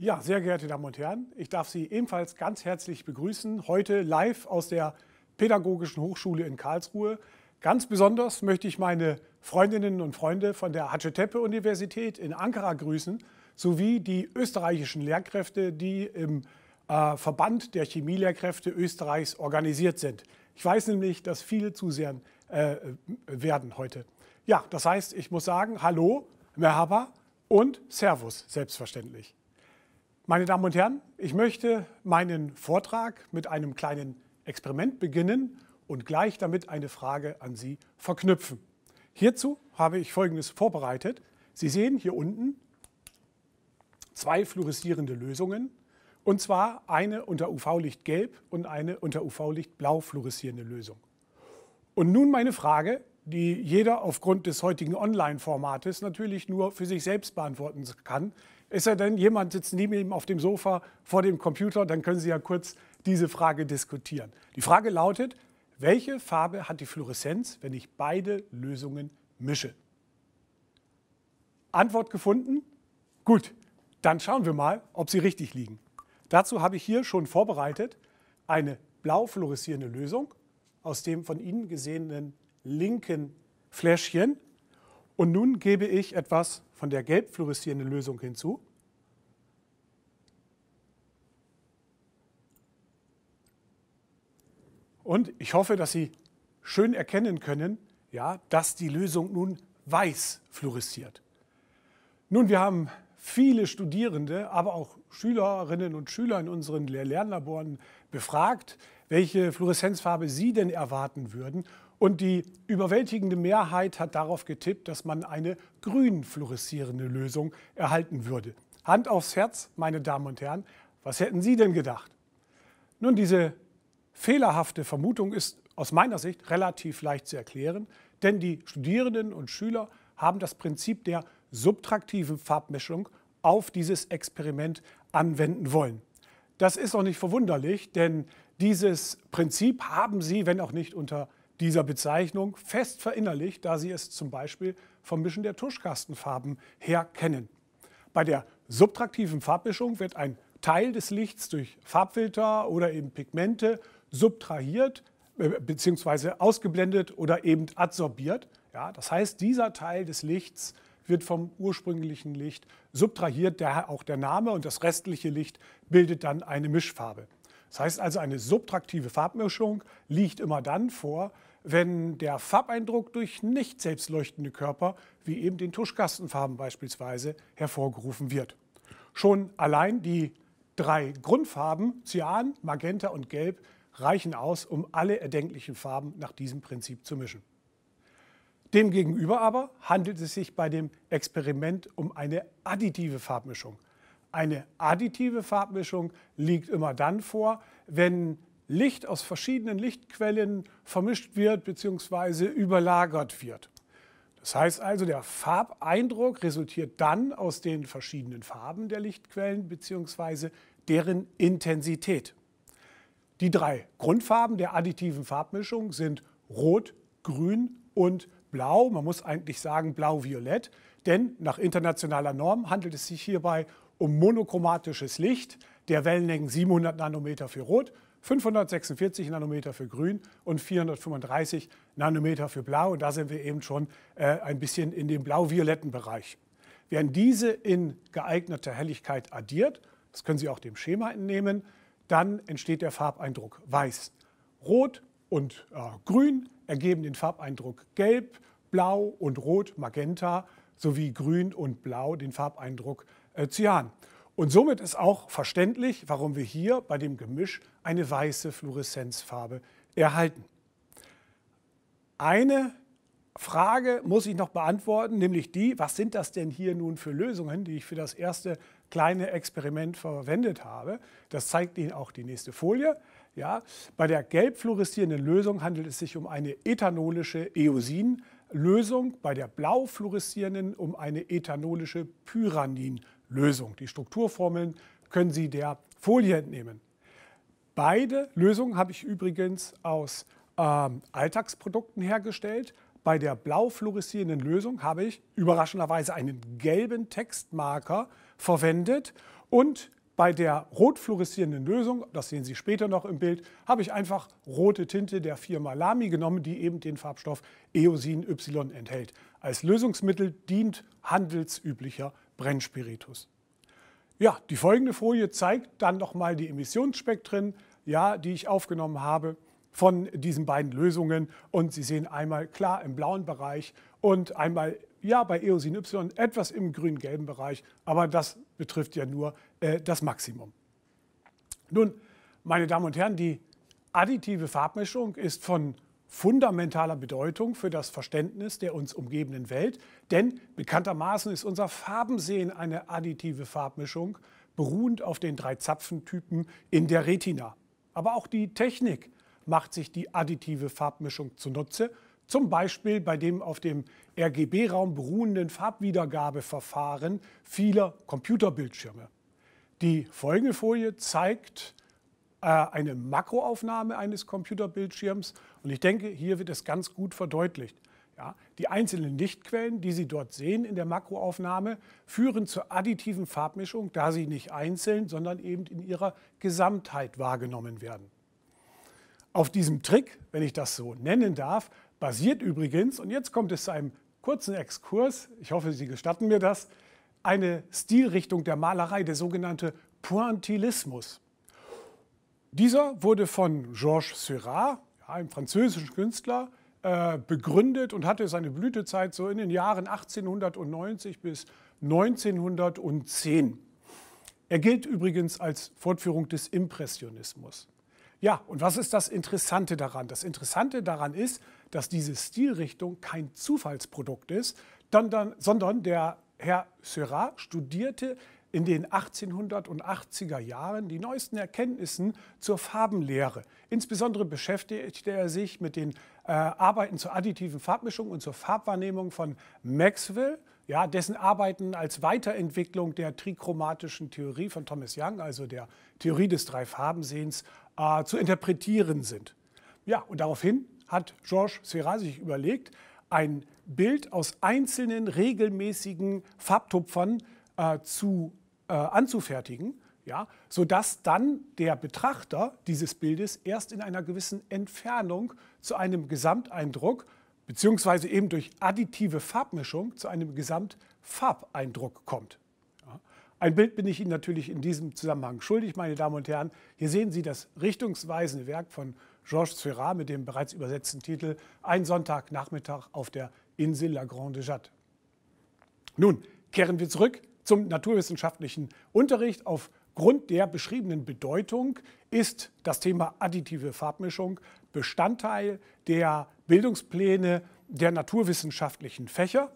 Ja, sehr geehrte Damen und Herren, ich darf Sie ebenfalls ganz herzlich begrüßen, heute live aus der Pädagogischen Hochschule in Karlsruhe. Ganz besonders möchte ich meine Freundinnen und Freunde von der Hacettepe-Universität in Ankara grüßen, sowie die österreichischen Lehrkräfte, die im äh, Verband der Chemielehrkräfte Österreichs organisiert sind. Ich weiß nämlich, dass viele zusehen äh, werden heute. Ja, das heißt, ich muss sagen, hallo, merhaba und servus, selbstverständlich. Meine Damen und Herren, ich möchte meinen Vortrag mit einem kleinen Experiment beginnen und gleich damit eine Frage an Sie verknüpfen. Hierzu habe ich Folgendes vorbereitet. Sie sehen hier unten zwei fluoreszierende Lösungen. Und zwar eine unter UV-Licht gelb und eine unter UV-Licht blau fluoreszierende Lösung. Und nun meine Frage, die jeder aufgrund des heutigen Online-Formates natürlich nur für sich selbst beantworten kann. Ist er denn jemand sitzt neben ihm auf dem Sofa vor dem Computer, dann können Sie ja kurz diese Frage diskutieren. Die Frage lautet, welche Farbe hat die Fluoreszenz, wenn ich beide Lösungen mische? Antwort gefunden? Gut, dann schauen wir mal, ob Sie richtig liegen. Dazu habe ich hier schon vorbereitet eine blau fluoreszierende Lösung aus dem von Ihnen gesehenen linken Fläschchen. Und nun gebe ich etwas von der gelb fluoreszierenden Lösung hinzu. Und ich hoffe, dass Sie schön erkennen können, ja, dass die Lösung nun weiß fluoresziert. Nun, wir haben viele Studierende, aber auch Schülerinnen und Schüler in unseren Lernlaboren befragt, welche Fluoreszenzfarbe sie denn erwarten würden. Und die überwältigende Mehrheit hat darauf getippt, dass man eine grün fluoreszierende Lösung erhalten würde. Hand aufs Herz, meine Damen und Herren, was hätten Sie denn gedacht? Nun, diese fehlerhafte Vermutung ist aus meiner Sicht relativ leicht zu erklären, denn die Studierenden und Schüler haben das Prinzip der subtraktiven Farbmischung auf dieses Experiment anwenden wollen. Das ist auch nicht verwunderlich, denn dieses Prinzip haben sie, wenn auch nicht unter dieser Bezeichnung, fest verinnerlicht, da sie es zum Beispiel vom Mischen der Tuschkastenfarben her kennen. Bei der subtraktiven Farbmischung wird ein Teil des Lichts durch Farbfilter oder eben Pigmente subtrahiert äh, bzw. ausgeblendet oder eben adsorbiert. Ja, das heißt, dieser Teil des Lichts wird vom ursprünglichen Licht subtrahiert, daher auch der Name und das restliche Licht bildet dann eine Mischfarbe. Das heißt also, eine subtraktive Farbmischung liegt immer dann vor, wenn der Farbeindruck durch nicht selbstleuchtende Körper, wie eben den Tuschkastenfarben beispielsweise, hervorgerufen wird. Schon allein die drei Grundfarben, Cyan, Magenta und Gelb, reichen aus, um alle erdenklichen Farben nach diesem Prinzip zu mischen. Demgegenüber aber handelt es sich bei dem Experiment um eine additive Farbmischung. Eine additive Farbmischung liegt immer dann vor, wenn Licht aus verschiedenen Lichtquellen vermischt wird bzw. überlagert wird. Das heißt also, der Farbeindruck resultiert dann aus den verschiedenen Farben der Lichtquellen bzw. deren Intensität. Die drei Grundfarben der additiven Farbmischung sind Rot, Grün und blau, man muss eigentlich sagen blau-violett, denn nach internationaler Norm handelt es sich hierbei um monochromatisches Licht der Wellenlängen 700 Nanometer für Rot, 546 Nanometer für Grün und 435 Nanometer für Blau. Und da sind wir eben schon äh, ein bisschen in dem blau-violetten Bereich. Werden diese in geeigneter Helligkeit addiert, das können Sie auch dem Schema entnehmen, dann entsteht der Farbeindruck Weiß. Rot und äh, Grün ergeben den Farbeindruck Gelb, Blau und Rot, Magenta, sowie Grün und Blau den Farbeindruck äh, Cyan. Und somit ist auch verständlich, warum wir hier bei dem Gemisch eine weiße Fluoreszenzfarbe erhalten. Eine Frage muss ich noch beantworten, nämlich die, was sind das denn hier nun für Lösungen, die ich für das erste kleine Experiment verwendet habe? Das zeigt Ihnen auch die nächste Folie. Ja? Bei der gelb fluoreszierenden Lösung handelt es sich um eine ethanolische Eosin-Lösung, bei der blau fluoreszierenden um eine ethanolische Pyranin-Lösung. Die Strukturformeln können Sie der Folie entnehmen. Beide Lösungen habe ich übrigens aus ähm, Alltagsprodukten hergestellt. Bei der blau fluoreszierenden Lösung habe ich überraschenderweise einen gelben Textmarker verwendet und bei der rot fluoreszierenden Lösung, das sehen Sie später noch im Bild, habe ich einfach rote Tinte der Firma Lamy genommen, die eben den Farbstoff Eosin Y enthält. Als Lösungsmittel dient handelsüblicher Brennspiritus. Ja, die folgende Folie zeigt dann nochmal die Emissionsspektren, ja, die ich aufgenommen habe von diesen beiden Lösungen. Und Sie sehen einmal klar im blauen Bereich und einmal ja bei Eosin Y etwas im grün-gelben Bereich, aber das betrifft ja nur äh, das Maximum. Nun, meine Damen und Herren, die additive Farbmischung ist von fundamentaler Bedeutung für das Verständnis der uns umgebenden Welt, denn bekanntermaßen ist unser Farbensehen eine additive Farbmischung, beruhend auf den drei Zapfentypen in der Retina. Aber auch die Technik macht sich die additive Farbmischung zunutze, zum Beispiel bei dem auf dem RGB-Raum beruhenden Farbwiedergabeverfahren vieler Computerbildschirme. Die folgende Folie zeigt äh, eine Makroaufnahme eines Computerbildschirms und ich denke, hier wird es ganz gut verdeutlicht. Ja, die einzelnen Lichtquellen, die Sie dort sehen in der Makroaufnahme, führen zur additiven Farbmischung, da sie nicht einzeln, sondern eben in ihrer Gesamtheit wahrgenommen werden. Auf diesem Trick, wenn ich das so nennen darf, basiert übrigens, und jetzt kommt es zu einem kurzen Exkurs, ich hoffe, Sie gestatten mir das, eine Stilrichtung der Malerei, der sogenannte Pointillismus. Dieser wurde von Georges Seurat, einem französischen Künstler, äh, begründet und hatte seine Blütezeit so in den Jahren 1890 bis 1910. Er gilt übrigens als Fortführung des Impressionismus. Ja, und was ist das Interessante daran? Das Interessante daran ist, dass diese Stilrichtung kein Zufallsprodukt ist, sondern der Herr Seurat studierte in den 1880er Jahren die neuesten Erkenntnissen zur Farbenlehre. Insbesondere beschäftigte er sich mit den äh, Arbeiten zur additiven Farbmischung und zur Farbwahrnehmung von Maxwell, ja, dessen Arbeiten als Weiterentwicklung der trichromatischen Theorie von Thomas Young, also der Theorie des Dreifarbensehens, äh, zu interpretieren sind. Ja, und daraufhin hat Georges Seurat sich überlegt, ein Bild aus einzelnen regelmäßigen Farbtupfern äh, zu, äh, anzufertigen, ja, sodass dann der Betrachter dieses Bildes erst in einer gewissen Entfernung zu einem Gesamteindruck beziehungsweise eben durch additive Farbmischung zu einem Gesamtfarbeindruck kommt. Ein Bild bin ich Ihnen natürlich in diesem Zusammenhang schuldig, meine Damen und Herren. Hier sehen Sie das richtungsweisende Werk von Georges Ferrat mit dem bereits übersetzten Titel Ein Sonntagnachmittag auf der Insel La Grande Jatte. Nun kehren wir zurück zum naturwissenschaftlichen Unterricht. Aufgrund der beschriebenen Bedeutung ist das Thema additive Farbmischung Bestandteil der Bildungspläne der naturwissenschaftlichen Fächer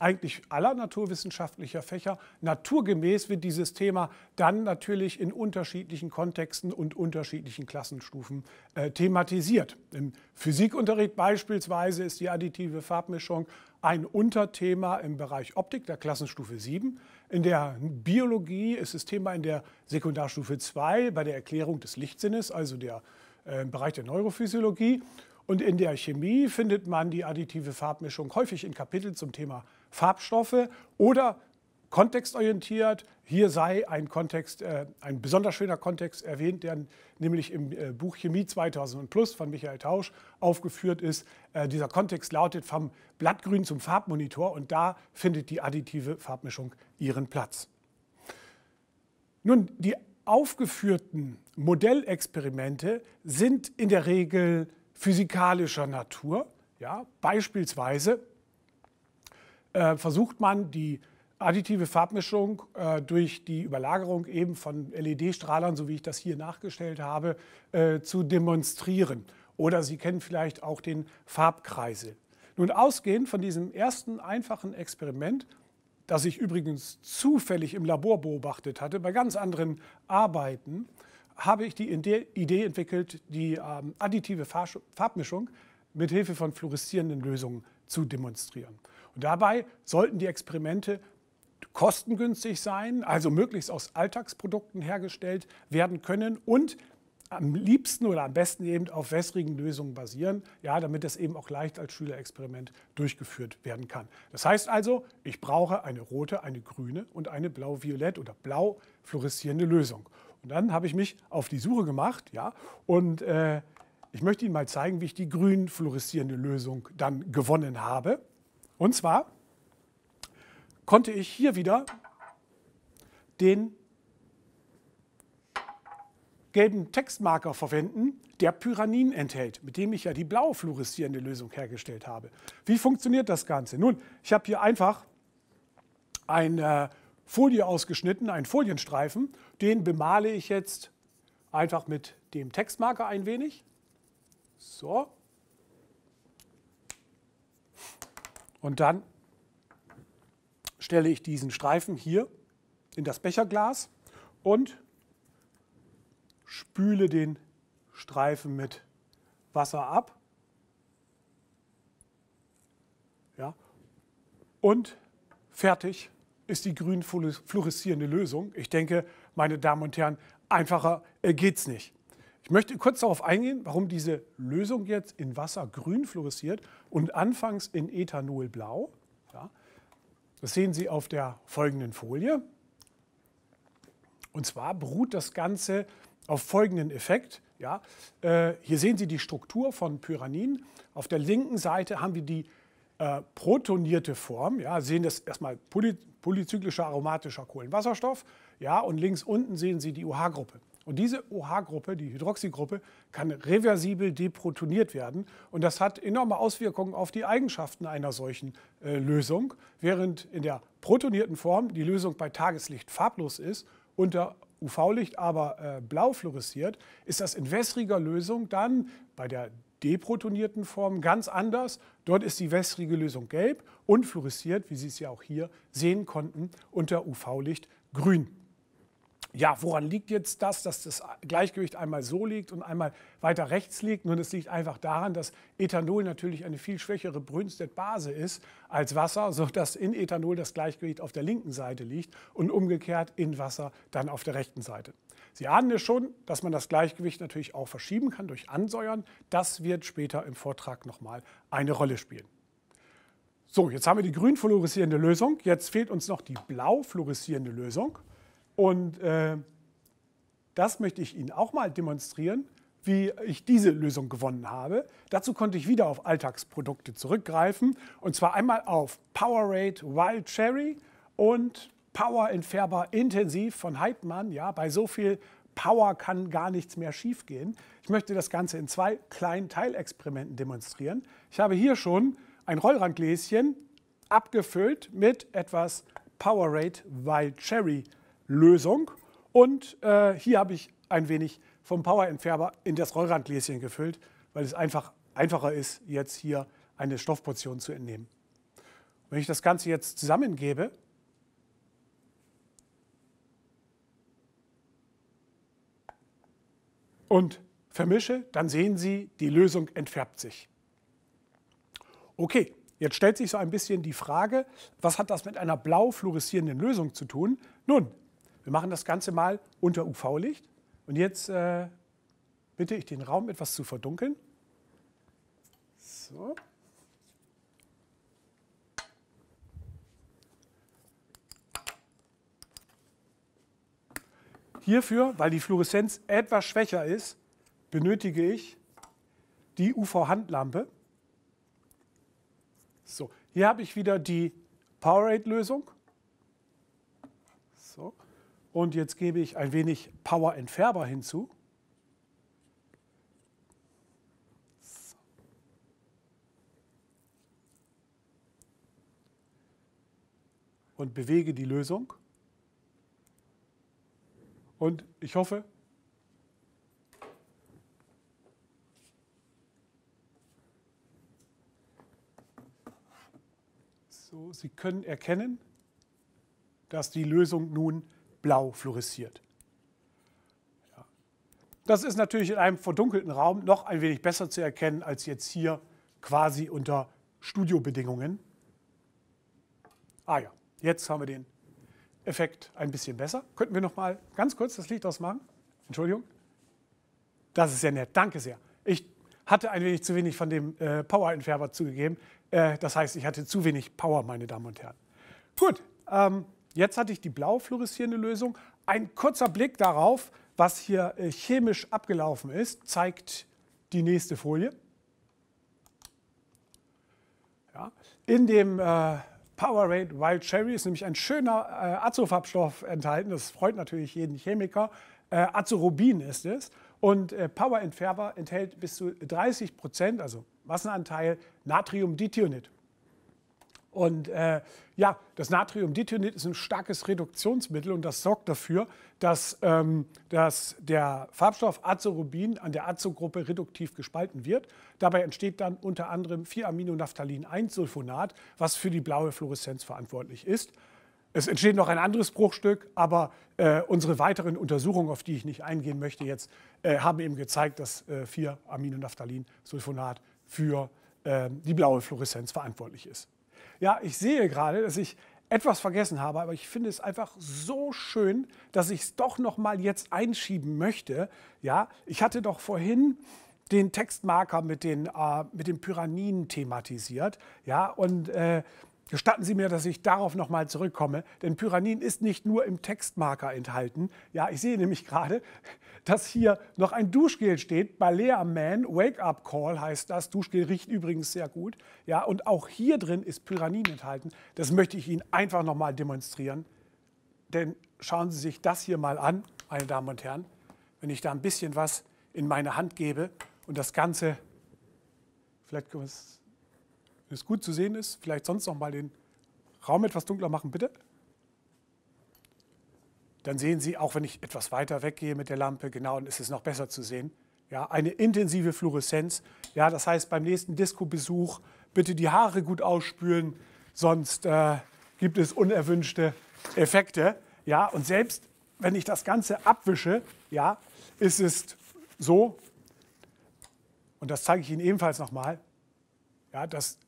eigentlich aller naturwissenschaftlicher Fächer. Naturgemäß wird dieses Thema dann natürlich in unterschiedlichen Kontexten und unterschiedlichen Klassenstufen äh, thematisiert. Im Physikunterricht beispielsweise ist die additive Farbmischung ein Unterthema im Bereich Optik der Klassenstufe 7. In der Biologie ist es Thema in der Sekundarstufe 2 bei der Erklärung des Lichtsinnes, also der, äh, im Bereich der Neurophysiologie. Und in der Chemie findet man die additive Farbmischung häufig in Kapiteln zum Thema Farbstoffe oder kontextorientiert. Hier sei ein Kontext, äh, ein besonders schöner Kontext erwähnt, der nämlich im äh, Buch Chemie 2000 Plus von Michael Tausch aufgeführt ist. Äh, dieser Kontext lautet vom Blattgrün zum Farbmonitor und da findet die additive Farbmischung ihren Platz. Nun, die aufgeführten Modellexperimente sind in der Regel physikalischer Natur. Ja, beispielsweise äh, versucht man die additive Farbmischung äh, durch die Überlagerung eben von LED-Strahlern, so wie ich das hier nachgestellt habe, äh, zu demonstrieren. Oder Sie kennen vielleicht auch den Farbkreisel. Nun ausgehend von diesem ersten einfachen Experiment, das ich übrigens zufällig im Labor beobachtet hatte, bei ganz anderen Arbeiten, habe ich die Idee entwickelt, die ähm, additive Farbmischung mit Hilfe von fluoreszierenden Lösungen zu demonstrieren. Und dabei sollten die Experimente kostengünstig sein, also möglichst aus Alltagsprodukten hergestellt werden können und am liebsten oder am besten eben auf wässrigen Lösungen basieren, ja, damit das eben auch leicht als Schülerexperiment durchgeführt werden kann. Das heißt also, ich brauche eine rote, eine grüne und eine blau-violett oder blau fluoreszierende Lösung. Und dann habe ich mich auf die Suche gemacht, ja, und äh, ich möchte Ihnen mal zeigen, wie ich die grün fluoreszierende Lösung dann gewonnen habe. Und zwar konnte ich hier wieder den gelben Textmarker verwenden, der Pyranin enthält, mit dem ich ja die blau fluoreszierende Lösung hergestellt habe. Wie funktioniert das Ganze? Nun, ich habe hier einfach eine Folie ausgeschnitten, einen Folienstreifen. Den bemale ich jetzt einfach mit dem Textmarker ein wenig. So, Und dann stelle ich diesen Streifen hier in das Becherglas und spüle den Streifen mit Wasser ab. Ja. Und fertig ist die grün fluoreszierende Lösung. Ich denke, meine Damen und Herren, einfacher äh, geht's nicht. Ich möchte kurz darauf eingehen, warum diese Lösung jetzt in Wasser grün fluoresziert und anfangs in Ethanol blau. Ja, das sehen Sie auf der folgenden Folie. Und zwar beruht das Ganze auf folgenden Effekt. Ja, äh, hier sehen Sie die Struktur von Pyranin. Auf der linken Seite haben wir die äh, protonierte Form. Ja, sehen das erstmal poly polyzyklischer aromatischer Kohlenwasserstoff. Ja, und links unten sehen Sie die UH-Gruppe. Und diese OH-Gruppe, die Hydroxygruppe, kann reversibel deprotoniert werden. Und das hat enorme Auswirkungen auf die Eigenschaften einer solchen äh, Lösung. Während in der protonierten Form die Lösung bei Tageslicht farblos ist, unter UV-Licht aber äh, blau fluoresziert, ist das in wässriger Lösung dann bei der deprotonierten Form ganz anders. Dort ist die wässrige Lösung gelb und fluoresziert, wie Sie es ja auch hier sehen konnten, unter UV-Licht grün. Ja, woran liegt jetzt das, dass das Gleichgewicht einmal so liegt und einmal weiter rechts liegt? Nun, es liegt einfach daran, dass Ethanol natürlich eine viel schwächere Brünsted-Base ist als Wasser, sodass in Ethanol das Gleichgewicht auf der linken Seite liegt und umgekehrt in Wasser dann auf der rechten Seite. Sie ahnen es schon, dass man das Gleichgewicht natürlich auch verschieben kann durch Ansäuern. Das wird später im Vortrag nochmal eine Rolle spielen. So, jetzt haben wir die grün fluoreszierende Lösung. Jetzt fehlt uns noch die blau fluoreszierende Lösung. Und äh, das möchte ich Ihnen auch mal demonstrieren, wie ich diese Lösung gewonnen habe. Dazu konnte ich wieder auf Alltagsprodukte zurückgreifen. Und zwar einmal auf Powerade Wild Cherry und Power Entfärber Intensiv von Heidmann. Ja, bei so viel Power kann gar nichts mehr schiefgehen. Ich möchte das Ganze in zwei kleinen Teilexperimenten demonstrieren. Ich habe hier schon ein Rollrandgläschen abgefüllt mit etwas Powerade Wild Cherry Lösung. Und äh, hier habe ich ein wenig vom Power-Entfärber in das Rollrandgläschen gefüllt, weil es einfach einfacher ist, jetzt hier eine Stoffportion zu entnehmen. Wenn ich das Ganze jetzt zusammengebe, und vermische, dann sehen Sie, die Lösung entfärbt sich. Okay, jetzt stellt sich so ein bisschen die Frage, was hat das mit einer blau fluoreszierenden Lösung zu tun? Nun, wir machen das Ganze mal unter UV-Licht. Und jetzt äh, bitte ich den Raum etwas zu verdunkeln. So. Hierfür, weil die Fluoreszenz etwas schwächer ist, benötige ich die UV-Handlampe. So, hier habe ich wieder die Powerade-Lösung. So. Und jetzt gebe ich ein wenig Power Entfärber hinzu. Und bewege die Lösung. Und ich hoffe, so, Sie können erkennen, dass die Lösung nun blau fluoresziert. Ja. Das ist natürlich in einem verdunkelten Raum noch ein wenig besser zu erkennen als jetzt hier quasi unter Studiobedingungen. Ah ja, jetzt haben wir den Effekt ein bisschen besser. Könnten wir noch mal ganz kurz das Licht ausmachen? Entschuldigung. Das ist sehr nett. Danke sehr. Ich hatte ein wenig zu wenig von dem äh, Power-Entfärber zugegeben. Äh, das heißt, ich hatte zu wenig Power, meine Damen und Herren. Gut, ähm, Jetzt hatte ich die blau fluoreszierende Lösung. Ein kurzer Blick darauf, was hier äh, chemisch abgelaufen ist, zeigt die nächste Folie. Ja. In dem äh, Powerade Wild Cherry ist nämlich ein schöner äh, Azofarbstoff enthalten. Das freut natürlich jeden Chemiker. Äh, Azorubin ist es. Und äh, Power Entfärber enthält bis zu 30 Prozent, also Massenanteil, Natriumdithionit. Und äh, ja, das Natriumdithionit ist ein starkes Reduktionsmittel und das sorgt dafür, dass, ähm, dass der Farbstoff Azorubin an der Azogruppe reduktiv gespalten wird. Dabei entsteht dann unter anderem 4-Aminonaphthalin-1-Sulfonat, was für die blaue Fluoreszenz verantwortlich ist. Es entsteht noch ein anderes Bruchstück, aber äh, unsere weiteren Untersuchungen, auf die ich nicht eingehen möchte jetzt, äh, haben eben gezeigt, dass äh, 4-Aminonaphthalin-Sulfonat für ähm, die blaue Fluoreszenz verantwortlich ist. Ja, ich sehe gerade, dass ich etwas vergessen habe, aber ich finde es einfach so schön, dass ich es doch noch mal jetzt einschieben möchte. Ja, ich hatte doch vorhin den Textmarker mit den, äh, mit den Pyraniden thematisiert. Ja, und äh, Gestatten Sie mir, dass ich darauf nochmal zurückkomme, denn Pyranin ist nicht nur im Textmarker enthalten. Ja, ich sehe nämlich gerade, dass hier noch ein Duschgel steht. Balea Man Wake Up Call heißt das. Duschgel riecht übrigens sehr gut. Ja, und auch hier drin ist Pyranin enthalten. Das möchte ich Ihnen einfach nochmal demonstrieren. Denn schauen Sie sich das hier mal an, meine Damen und Herren. Wenn ich da ein bisschen was in meine Hand gebe und das Ganze, vielleicht können wir es wenn es gut zu sehen ist, vielleicht sonst noch mal den Raum etwas dunkler machen, bitte. Dann sehen Sie, auch wenn ich etwas weiter weggehe mit der Lampe, genau, dann ist es noch besser zu sehen. Ja, eine intensive Fluoreszenz. Ja, das heißt, beim nächsten Disco-Besuch bitte die Haare gut ausspülen, sonst äh, gibt es unerwünschte Effekte. Ja, und selbst wenn ich das Ganze abwische, ja, ist es so, und das zeige ich Ihnen ebenfalls nochmal, ja, dass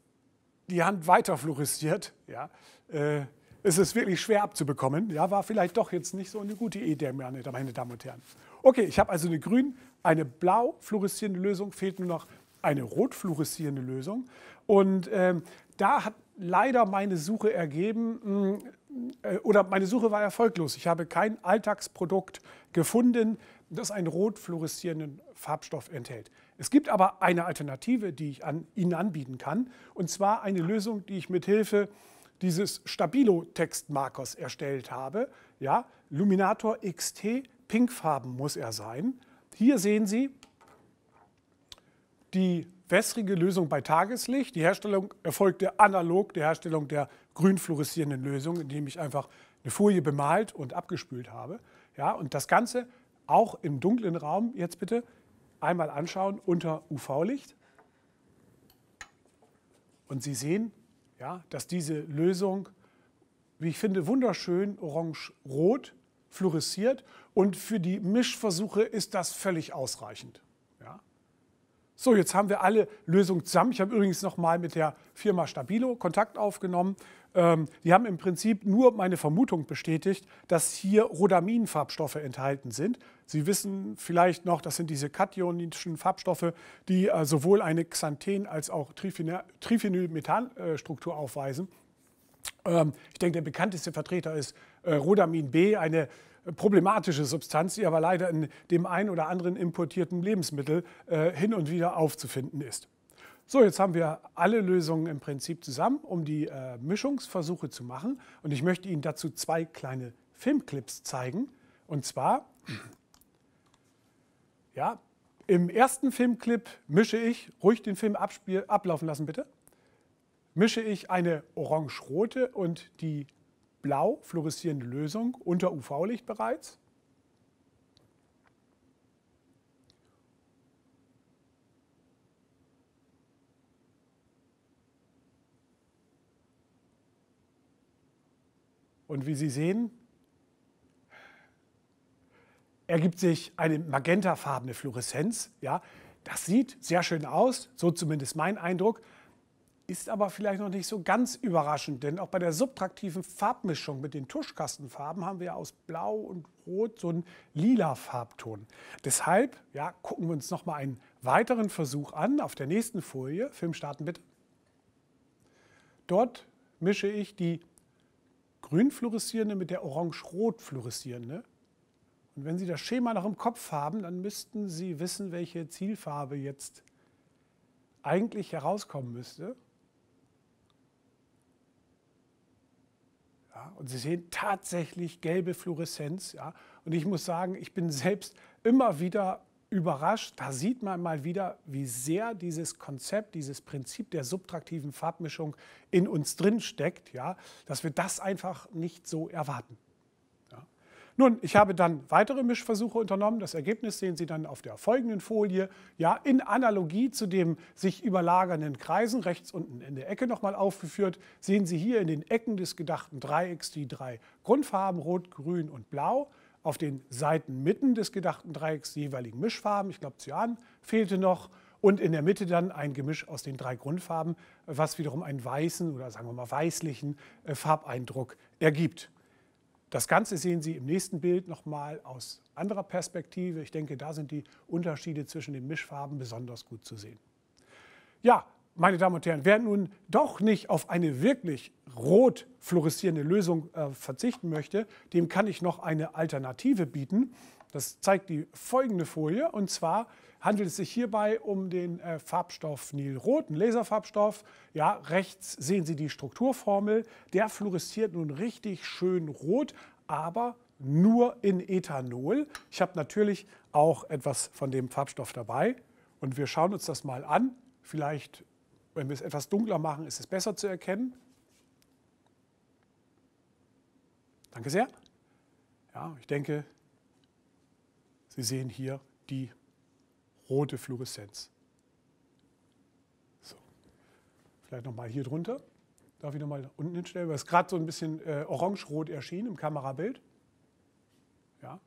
die Hand weiter floristiert. Ja, äh, ist es wirklich schwer abzubekommen. Ja, war vielleicht doch jetzt nicht so eine gute Idee, meine Damen und Herren. Okay, ich habe also eine grün, eine blau fluoreszierende Lösung, fehlt nur noch eine rot fluoreszierende Lösung. Und ähm, da hat leider meine Suche ergeben, mh, hm, äh, oder meine Suche war erfolglos. Ich habe kein Alltagsprodukt gefunden, das einen rot fluoreszierenden Farbstoff enthält. Es gibt aber eine Alternative, die ich an Ihnen anbieten kann, und zwar eine Lösung, die ich mit Hilfe dieses Stabilo-Textmarkers erstellt habe. Ja, Luminator XT, pinkfarben muss er sein. Hier sehen Sie die wässrige Lösung bei Tageslicht. Die Herstellung erfolgte analog der Herstellung der grün fluoreszierenden Lösung, indem ich einfach eine Folie bemalt und abgespült habe. Ja, und das Ganze auch im dunklen Raum jetzt bitte einmal anschauen unter UV-Licht. Und Sie sehen, ja, dass diese Lösung, wie ich finde, wunderschön orange-rot fluoresziert. Und für die Mischversuche ist das völlig ausreichend. Ja. So, jetzt haben wir alle Lösungen zusammen. Ich habe übrigens nochmal mit der Firma Stabilo Kontakt aufgenommen ähm, die haben im Prinzip nur meine Vermutung bestätigt, dass hier Rhodaminfarbstoffe enthalten sind. Sie wissen vielleicht noch, das sind diese kationischen Farbstoffe, die äh, sowohl eine Xanthen- als auch Triphenylmethanstruktur äh, aufweisen. Ähm, ich denke, der bekannteste Vertreter ist äh, Rhodamin B, eine äh, problematische Substanz, die aber leider in dem einen oder anderen importierten Lebensmittel äh, hin und wieder aufzufinden ist. So, jetzt haben wir alle Lösungen im Prinzip zusammen, um die äh, Mischungsversuche zu machen. Und ich möchte Ihnen dazu zwei kleine Filmclips zeigen. Und zwar, ja, im ersten Filmclip mische ich, ruhig den Film abspiel, ablaufen lassen bitte, mische ich eine orange-rote und die blau fluoreszierende Lösung unter UV-Licht bereits. Und wie Sie sehen, ergibt sich eine magentafarbene Fluoreszenz. Ja, das sieht sehr schön aus, so zumindest mein Eindruck, ist aber vielleicht noch nicht so ganz überraschend, denn auch bei der subtraktiven Farbmischung mit den Tuschkastenfarben haben wir aus Blau und Rot so einen lila Farbton. Deshalb ja, gucken wir uns noch mal einen weiteren Versuch an auf der nächsten Folie. Film starten bitte. Dort mische ich die grün fluoreszierende mit der orange-rot fluoreszierende. Und wenn Sie das Schema noch im Kopf haben, dann müssten Sie wissen, welche Zielfarbe jetzt eigentlich herauskommen müsste. Ja, und Sie sehen tatsächlich gelbe Fluoreszenz. Ja. Und ich muss sagen, ich bin selbst immer wieder überrascht. Da sieht man mal wieder, wie sehr dieses Konzept, dieses Prinzip der subtraktiven Farbmischung in uns drin steckt, ja, dass wir das einfach nicht so erwarten. Ja. Nun, ich habe dann weitere Mischversuche unternommen. Das Ergebnis sehen Sie dann auf der folgenden Folie. Ja, in Analogie zu dem sich überlagernden Kreisen, rechts unten in der Ecke nochmal aufgeführt, sehen Sie hier in den Ecken des gedachten Dreiecks die drei Grundfarben, Rot, Grün und Blau auf den Seitenmitten des gedachten Dreiecks jeweiligen Mischfarben, ich glaube Cyan fehlte noch, und in der Mitte dann ein Gemisch aus den drei Grundfarben, was wiederum einen weißen oder sagen wir mal weißlichen äh, Farbeindruck ergibt. Das Ganze sehen Sie im nächsten Bild nochmal aus anderer Perspektive. Ich denke, da sind die Unterschiede zwischen den Mischfarben besonders gut zu sehen. Ja, meine Damen und Herren, wer nun doch nicht auf eine wirklich rot fluoreszierende Lösung äh, verzichten möchte, dem kann ich noch eine Alternative bieten. Das zeigt die folgende Folie. Und zwar handelt es sich hierbei um den äh, Farbstoff Nilrot, einen Laserfarbstoff. Ja, rechts sehen Sie die Strukturformel. Der fluoresziert nun richtig schön rot, aber nur in Ethanol. Ich habe natürlich auch etwas von dem Farbstoff dabei. Und wir schauen uns das mal an. Vielleicht wenn wir es etwas dunkler machen, ist es besser zu erkennen. Danke sehr. Ja, ich denke, Sie sehen hier die rote Fluoreszenz. So. Vielleicht nochmal hier drunter. Darf ich nochmal unten hinstellen? Weil es gerade so ein bisschen äh, orange-rot erschien im Kamerabild. Ja.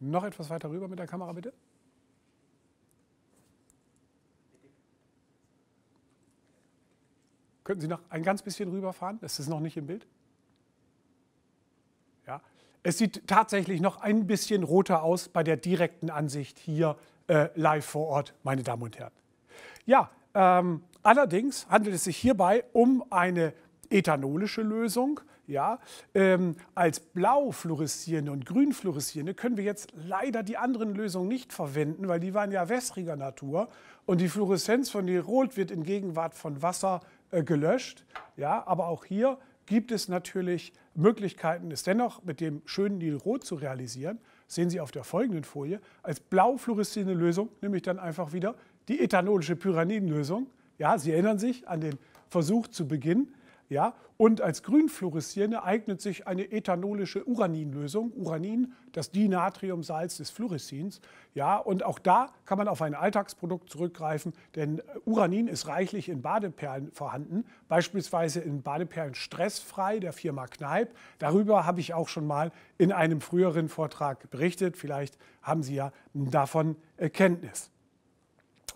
Noch etwas weiter rüber mit der Kamera, bitte. Könnten Sie noch ein ganz bisschen rüberfahren? Das ist noch nicht im Bild. Ja. Es sieht tatsächlich noch ein bisschen roter aus bei der direkten Ansicht hier äh, live vor Ort, meine Damen und Herren. Ja, ähm, allerdings handelt es sich hierbei um eine ethanolische Lösung. Ja, ähm, als blau fluoreszierende und grün fluoreszierende können wir jetzt leider die anderen Lösungen nicht verwenden, weil die waren ja wässriger Natur und die Fluoreszenz von Nirot wird in Gegenwart von Wasser äh, äh, gelöscht. Ja, aber auch hier gibt es natürlich Möglichkeiten, es dennoch mit dem schönen Nil Rot zu realisieren. Das sehen Sie auf der folgenden Folie. Als blau fluoreszierende Lösung nehme ich dann einfach wieder die ethanolische Pyranidenlösung. Ja, Sie erinnern sich an den Versuch zu Beginn. Ja? Und als grün eignet sich eine ethanolische Uraninlösung. Uranin, das Dinatriumsalz des Fluoreszins. Ja? Und auch da kann man auf ein Alltagsprodukt zurückgreifen, denn äh, Uranin ist reichlich in Badeperlen vorhanden, beispielsweise in Badeperlen stressfrei der Firma Kneipp. Darüber habe ich auch schon mal in einem früheren Vortrag berichtet. Vielleicht haben Sie ja davon Kenntnis.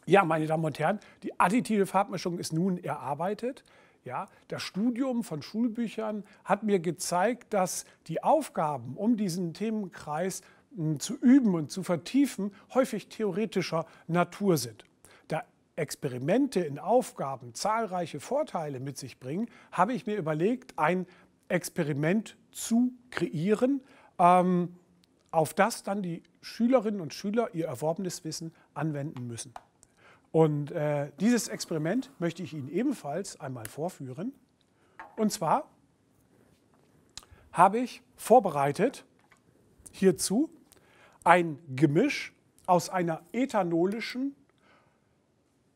Ja, meine Damen und Herren, die additive Farbmischung ist nun erarbeitet. Ja, das Studium von Schulbüchern hat mir gezeigt, dass die Aufgaben, um diesen Themenkreis hm, zu üben und zu vertiefen, häufig theoretischer Natur sind. Da Experimente in Aufgaben zahlreiche Vorteile mit sich bringen, habe ich mir überlegt, ein Experiment zu kreieren, ähm, auf das dann die Schülerinnen und Schüler ihr erworbenes Wissen anwenden müssen. Und äh, dieses Experiment möchte ich Ihnen ebenfalls einmal vorführen. Und zwar habe ich vorbereitet hierzu ein Gemisch aus einer ethanolischen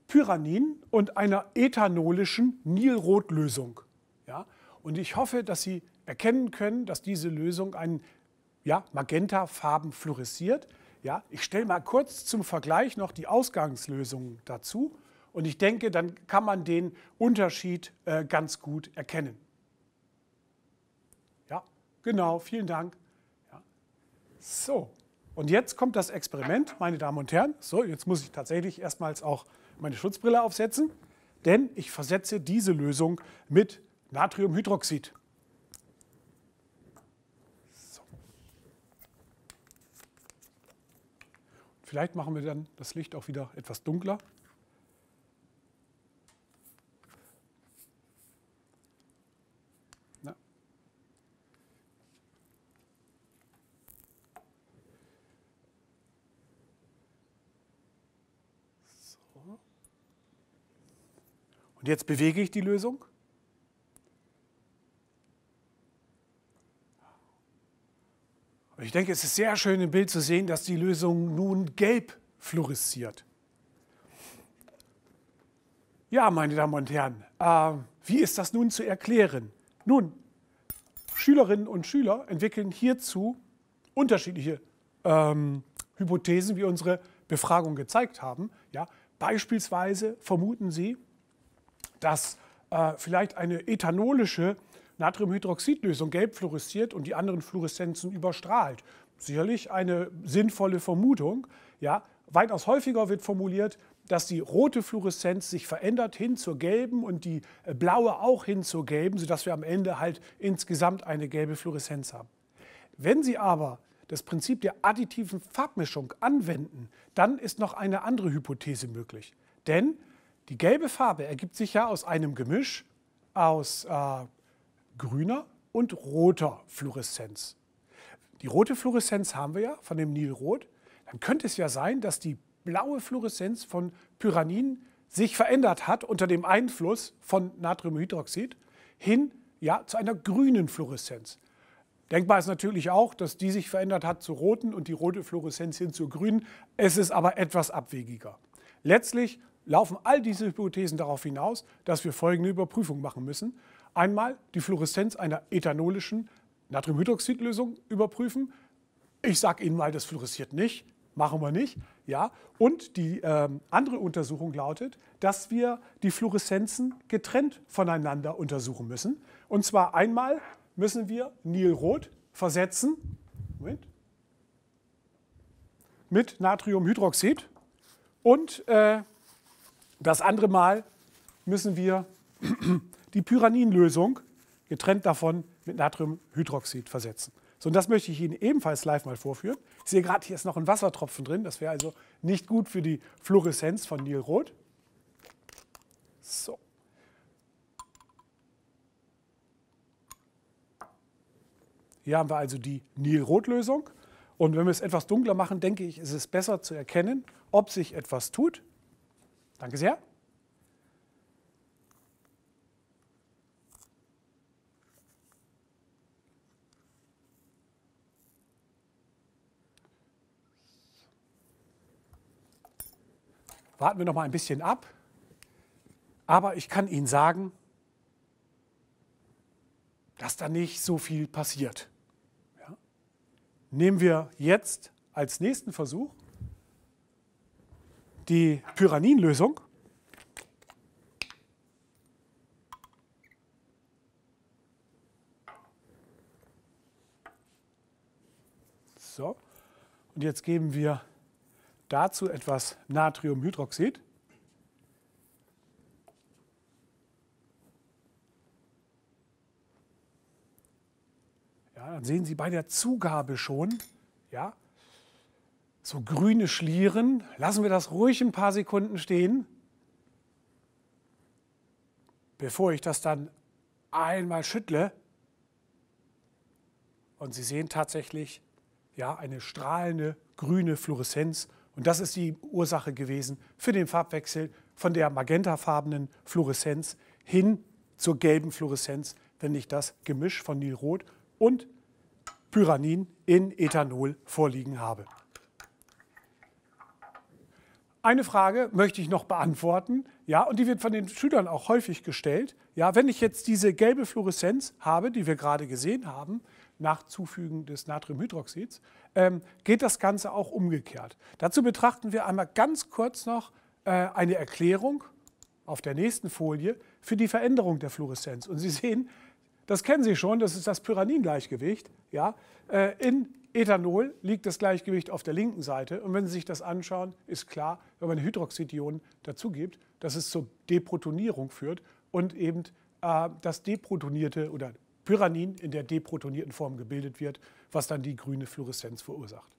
Pyranin und einer ethanolischen Nilrotlösung. Ja? Und ich hoffe, dass Sie erkennen können, dass diese Lösung einen ja, magentafarben fluoresziert. Ja, ich stelle mal kurz zum Vergleich noch die Ausgangslösungen dazu und ich denke, dann kann man den Unterschied äh, ganz gut erkennen. Ja, genau, vielen Dank. Ja. So, und jetzt kommt das Experiment, meine Damen und Herren. So, jetzt muss ich tatsächlich erstmals auch meine Schutzbrille aufsetzen, denn ich versetze diese Lösung mit Natriumhydroxid. Vielleicht machen wir dann das Licht auch wieder etwas dunkler. Na. So. Und jetzt bewege ich die Lösung. Und ich denke, es ist sehr schön im Bild zu sehen, dass die Lösung nun gelb fluoresziert. Ja, meine Damen und Herren, äh, wie ist das nun zu erklären? Nun, Schülerinnen und Schüler entwickeln hierzu unterschiedliche ähm, Hypothesen, wie unsere Befragung gezeigt haben. Ja, beispielsweise vermuten sie, dass äh, vielleicht eine ethanolische Natriumhydroxidlösung gelb fluoresziert und die anderen Fluoreszenzen überstrahlt. Sicherlich eine sinnvolle Vermutung. Ja, weitaus häufiger wird formuliert, dass die rote Fluoreszenz sich verändert hin zur gelben und die äh, blaue auch hin zur gelben, sodass wir am Ende halt insgesamt eine gelbe Fluoreszenz haben. Wenn Sie aber das Prinzip der additiven Farbmischung anwenden, dann ist noch eine andere Hypothese möglich. Denn die gelbe Farbe ergibt sich ja aus einem Gemisch aus äh, grüner und roter Fluoreszenz. Die rote Fluoreszenz haben wir ja von dem Nilrot. Dann könnte es ja sein, dass die blaue Fluoreszenz von Pyranin sich verändert hat unter dem Einfluss von Natriumhydroxid hin ja, zu einer grünen Fluoreszenz. Denkbar ist natürlich auch, dass die sich verändert hat zur roten und die rote Fluoreszenz hin zur grünen. Es ist aber etwas abwegiger. Letztlich laufen all diese Hypothesen darauf hinaus, dass wir folgende Überprüfung machen müssen. Einmal die Fluoreszenz einer ethanolischen Natriumhydroxidlösung überprüfen. Ich sage Ihnen mal, das fluoresziert nicht. Machen wir nicht. Ja. Und die äh, andere Untersuchung lautet, dass wir die Fluoreszenzen getrennt voneinander untersuchen müssen. Und zwar einmal müssen wir Nilrot versetzen Moment, mit Natriumhydroxid und äh, das andere Mal müssen wir die Pyraninlösung getrennt davon mit Natriumhydroxid versetzen. So, und das möchte ich Ihnen ebenfalls live mal vorführen. Ich sehe gerade, hier ist noch ein Wassertropfen drin. Das wäre also nicht gut für die Fluoreszenz von Nilrot. So. Hier haben wir also die Nilrot-Lösung. Und wenn wir es etwas dunkler machen, denke ich, ist es besser zu erkennen, ob sich etwas tut. Danke sehr. warten wir noch mal ein bisschen ab. Aber ich kann Ihnen sagen, dass da nicht so viel passiert. Ja? Nehmen wir jetzt als nächsten Versuch die Pyraninlösung. So, und jetzt geben wir dazu etwas Natriumhydroxid. Ja, dann sehen Sie bei der Zugabe schon, ja, so grüne Schlieren. Lassen wir das ruhig ein paar Sekunden stehen, bevor ich das dann einmal schüttle. Und Sie sehen tatsächlich ja, eine strahlende grüne Fluoreszenz und das ist die Ursache gewesen für den Farbwechsel von der magentafarbenen Fluoreszenz hin zur gelben Fluoreszenz, wenn ich das Gemisch von Nilrot und Pyranin in Ethanol vorliegen habe. Eine Frage möchte ich noch beantworten, ja, und die wird von den Schülern auch häufig gestellt. Ja, wenn ich jetzt diese gelbe Fluoreszenz habe, die wir gerade gesehen haben, nach Zufügen des Natriumhydroxids, ähm, geht das Ganze auch umgekehrt. Dazu betrachten wir einmal ganz kurz noch äh, eine Erklärung auf der nächsten Folie für die Veränderung der Fluoreszenz. Und Sie sehen, das kennen Sie schon, das ist das Pyraningleichgewicht. Ja? Äh, in Ethanol liegt das Gleichgewicht auf der linken Seite. Und wenn Sie sich das anschauen, ist klar, wenn man Hydroxidionen dazu gibt, dass es zur Deprotonierung führt und eben äh, das Deprotonierte oder Pyranin in der deprotonierten Form gebildet wird, was dann die grüne Fluoreszenz verursacht.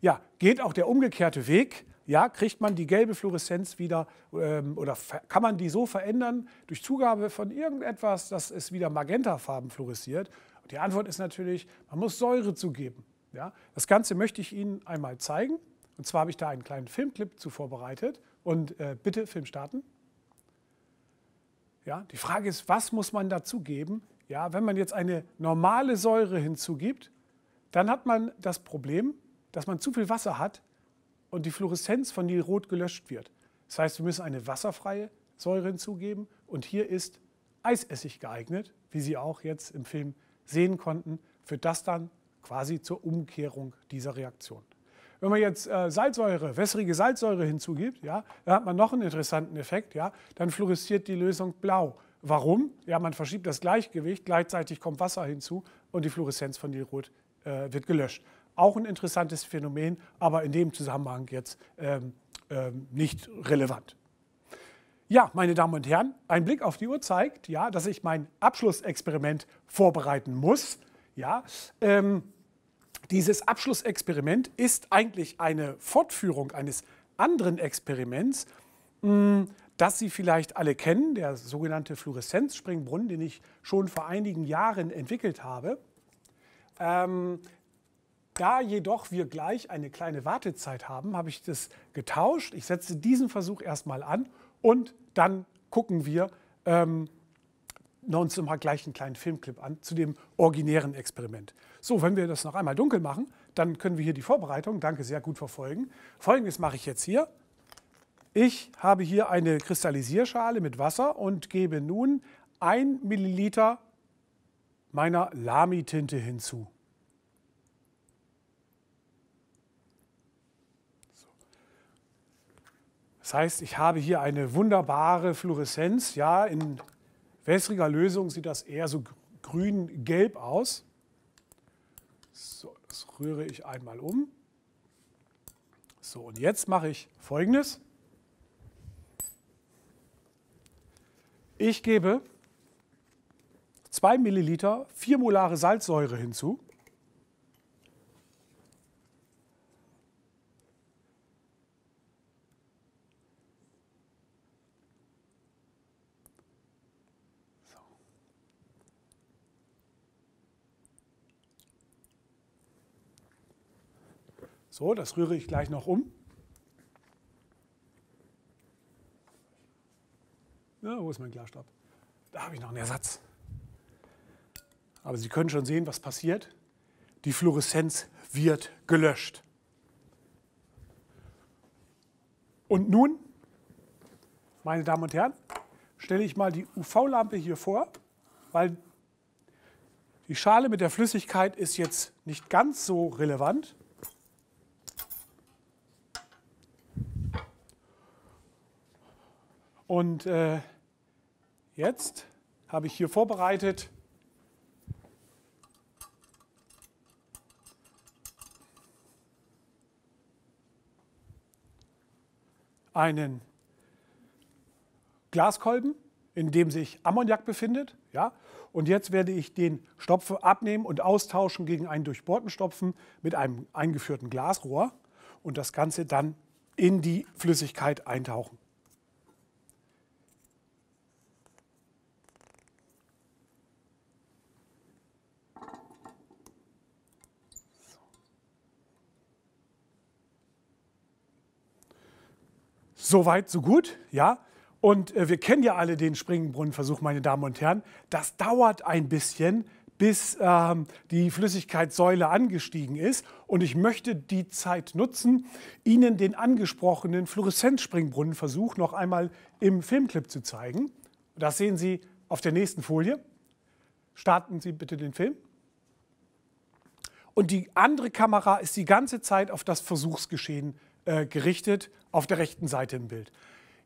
Ja, geht auch der umgekehrte Weg. Ja, kriegt man die gelbe Fluoreszenz wieder ähm, oder kann man die so verändern durch Zugabe von irgendetwas, dass es wieder magentafarben fluoresziert? die Antwort ist natürlich, man muss Säure zugeben. Ja, das Ganze möchte ich Ihnen einmal zeigen. Und zwar habe ich da einen kleinen Filmclip zu vorbereitet. Und äh, bitte Film starten. Ja, die Frage ist, was muss man dazugeben, ja, wenn man jetzt eine normale Säure hinzugibt, dann hat man das Problem, dass man zu viel Wasser hat und die Fluoreszenz von Nilrot gelöscht wird. Das heißt, wir müssen eine wasserfreie Säure hinzugeben und hier ist Eisessig geeignet, wie Sie auch jetzt im Film sehen konnten, für das dann quasi zur Umkehrung dieser Reaktion. Wenn man jetzt äh, Salzsäure, wässrige Salzsäure hinzugibt, ja, dann hat man noch einen interessanten Effekt. Ja, dann fluoresziert die Lösung blau. Warum? Ja, man verschiebt das Gleichgewicht, gleichzeitig kommt Wasser hinzu und die Fluoreszenz von Nilrot äh, wird gelöscht. Auch ein interessantes Phänomen, aber in dem Zusammenhang jetzt ähm, ähm, nicht relevant. Ja, meine Damen und Herren, ein Blick auf die Uhr zeigt, ja, dass ich mein Abschlussexperiment vorbereiten muss. Ja, ähm, dieses Abschlussexperiment ist eigentlich eine Fortführung eines anderen Experiments. Mh, mm, das Sie vielleicht alle kennen, der sogenannte Fluoreszenzspringbrunnen, den ich schon vor einigen Jahren entwickelt habe. Ähm, da jedoch wir gleich eine kleine Wartezeit haben, habe ich das getauscht. Ich setze diesen Versuch erstmal an und dann gucken wir ähm, uns mal gleich einen kleinen Filmclip an zu dem originären Experiment. So, wenn wir das noch einmal dunkel machen, dann können wir hier die Vorbereitung, danke, sehr gut verfolgen. Folgendes mache ich jetzt hier. Ich habe hier eine Kristallisierschale mit Wasser und gebe nun 1 Milliliter meiner Lamy-Tinte hinzu. Das heißt, ich habe hier eine wunderbare Fluoreszenz. Ja, in wässriger Lösung sieht das eher so grün-gelb aus. So, das rühre ich einmal um. So, und jetzt mache ich Folgendes. Ich gebe 2 Milliliter 4 molare Salzsäure hinzu. So, das rühre ich gleich noch um. Ja, wo ist mein Glasstab? Da habe ich noch einen Ersatz. Aber Sie können schon sehen, was passiert. Die Fluoreszenz wird gelöscht. Und nun, meine Damen und Herren, stelle ich mal die UV-Lampe hier vor, weil die Schale mit der Flüssigkeit ist jetzt nicht ganz so relevant. Und äh, Jetzt habe ich hier vorbereitet einen Glaskolben, in dem sich Ammoniak befindet. Ja? Und jetzt werde ich den Stopfen abnehmen und austauschen gegen einen durchbohrten Stopfen mit einem eingeführten Glasrohr und das Ganze dann in die Flüssigkeit eintauchen. So weit, so gut, ja. Und äh, wir kennen ja alle den Springbrunnenversuch, meine Damen und Herren. Das dauert ein bisschen, bis ähm, die Flüssigkeitssäule angestiegen ist. Und ich möchte die Zeit nutzen, Ihnen den angesprochenen Fluoreszenzspringbrunnenversuch noch einmal im Filmclip zu zeigen. Das sehen Sie auf der nächsten Folie. Starten Sie bitte den Film. Und die andere Kamera ist die ganze Zeit auf das Versuchsgeschehen äh, gerichtet, auf der rechten Seite im Bild.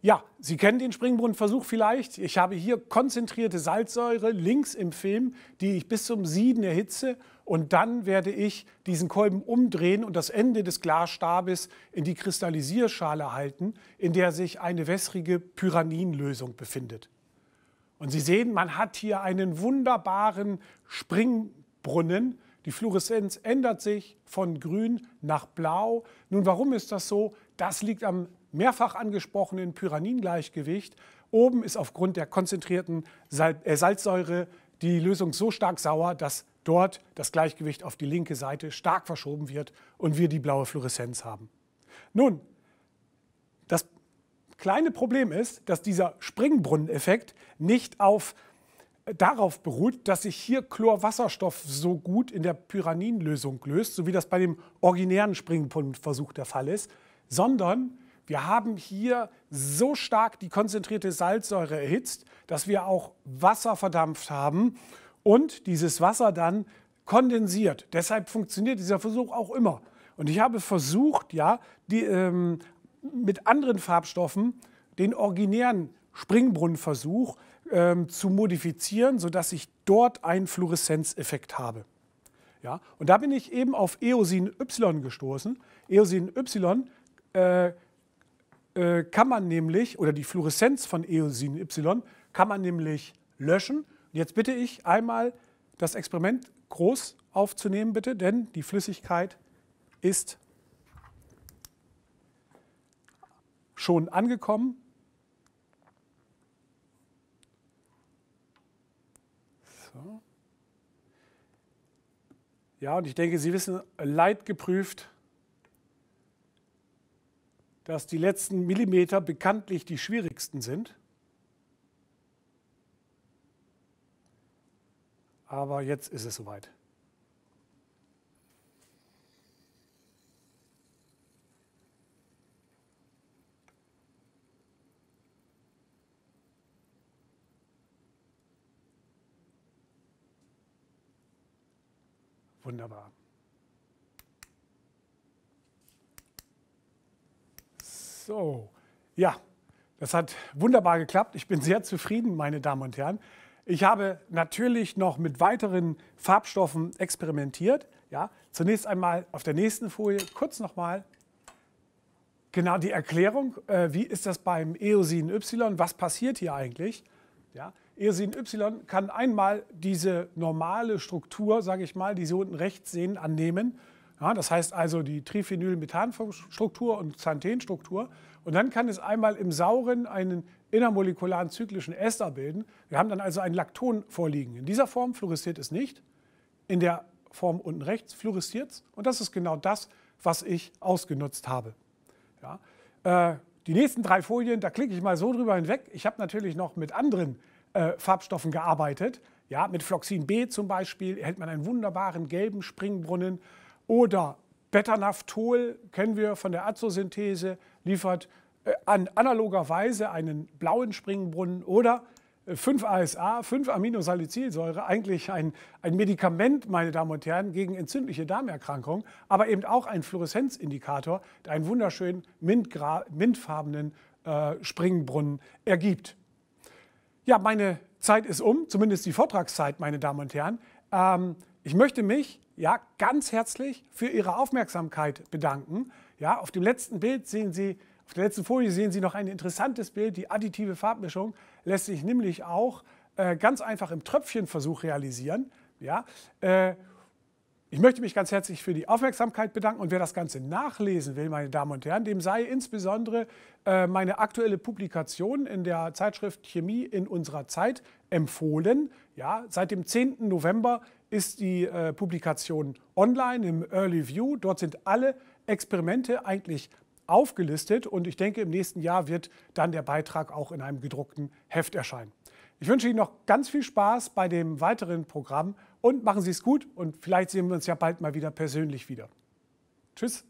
Ja, Sie kennen den Springbrunnenversuch vielleicht. Ich habe hier konzentrierte Salzsäure links im Film, die ich bis zum Sieden erhitze. Und dann werde ich diesen Kolben umdrehen und das Ende des Glasstabes in die Kristallisierschale halten, in der sich eine wässrige Pyraninlösung befindet. Und Sie sehen, man hat hier einen wunderbaren Springbrunnen, die Fluoreszenz ändert sich von grün nach blau. Nun, warum ist das so? Das liegt am mehrfach angesprochenen Pyranin-Gleichgewicht. Oben ist aufgrund der konzentrierten äh, Salzsäure die Lösung so stark sauer, dass dort das Gleichgewicht auf die linke Seite stark verschoben wird und wir die blaue Fluoreszenz haben. Nun, das kleine Problem ist, dass dieser Springbrunneneffekt nicht auf darauf beruht, dass sich hier Chlorwasserstoff so gut in der Pyraninlösung löst, so wie das bei dem originären Springpumpenversuch der Fall ist, sondern wir haben hier so stark die konzentrierte Salzsäure erhitzt, dass wir auch Wasser verdampft haben und dieses Wasser dann kondensiert. Deshalb funktioniert dieser Versuch auch immer. Und ich habe versucht, ja, die, ähm, mit anderen Farbstoffen den originären Springbrunnenversuch ähm, zu modifizieren, sodass ich dort einen Fluoreszenzeffekt habe. Ja? Und da bin ich eben auf Eosin Y gestoßen. Eosin Y äh, äh, kann man nämlich, oder die Fluoreszenz von Eosin Y kann man nämlich löschen. Und jetzt bitte ich einmal das Experiment groß aufzunehmen, bitte, denn die Flüssigkeit ist schon angekommen. So. Ja, und ich denke, Sie wissen, leidgeprüft, dass die letzten Millimeter bekanntlich die schwierigsten sind. Aber jetzt ist es soweit. Wunderbar. So, ja, das hat wunderbar geklappt. Ich bin sehr zufrieden, meine Damen und Herren. Ich habe natürlich noch mit weiteren Farbstoffen experimentiert. Ja, zunächst einmal auf der nächsten Folie kurz nochmal genau die Erklärung. Äh, wie ist das beim Eosin Y? Was passiert hier eigentlich? Ja, Eosin Y kann einmal diese normale Struktur, sage ich mal, die Sie unten rechts sehen, annehmen. Ja, das heißt also die Triphenyl-Methan-Struktur und Xanthen-Struktur. Und dann kann es einmal im Sauren einen innermolekularen zyklischen Ester bilden. Wir haben dann also ein Lakton vorliegen. In dieser Form fluoresziert es nicht. In der Form unten rechts fluoresziert es. Und das ist genau das, was ich ausgenutzt habe. Ja, äh, die nächsten drei Folien, da klicke ich mal so drüber hinweg. Ich habe natürlich noch mit anderen äh, Farbstoffen gearbeitet. Ja, mit Floxin B zum Beispiel erhält man einen wunderbaren gelben Springbrunnen. Oder Betanaphthol kennen wir von der Azosynthese, liefert äh, an analoger Weise einen blauen Springbrunnen. Oder 5-ASA, äh, 5-Aminosalicylsäure, eigentlich ein, ein Medikament, meine Damen und Herren, gegen entzündliche Darmerkrankungen, aber eben auch ein Fluoreszenzindikator, der einen wunderschönen mintfarbenen äh, Springbrunnen ergibt. Ja, meine Zeit ist um, zumindest die Vortragszeit, meine Damen und Herren. Ähm, ich möchte mich ja, ganz herzlich für Ihre Aufmerksamkeit bedanken. Ja, auf dem letzten Bild sehen Sie, auf der letzten Folie sehen Sie noch ein interessantes Bild. Die additive Farbmischung lässt sich nämlich auch äh, ganz einfach im Tröpfchenversuch realisieren. Ja, äh, ich möchte mich ganz herzlich für die Aufmerksamkeit bedanken und wer das Ganze nachlesen will, meine Damen und Herren, dem sei insbesondere äh, meine aktuelle Publikation in der Zeitschrift Chemie in unserer Zeit empfohlen. Ja, seit dem 10. November ist die äh, Publikation online im Early View. Dort sind alle Experimente eigentlich aufgelistet und ich denke, im nächsten Jahr wird dann der Beitrag auch in einem gedruckten Heft erscheinen. Ich wünsche Ihnen noch ganz viel Spaß bei dem weiteren Programm und machen Sie es gut und vielleicht sehen wir uns ja bald mal wieder persönlich wieder. Tschüss.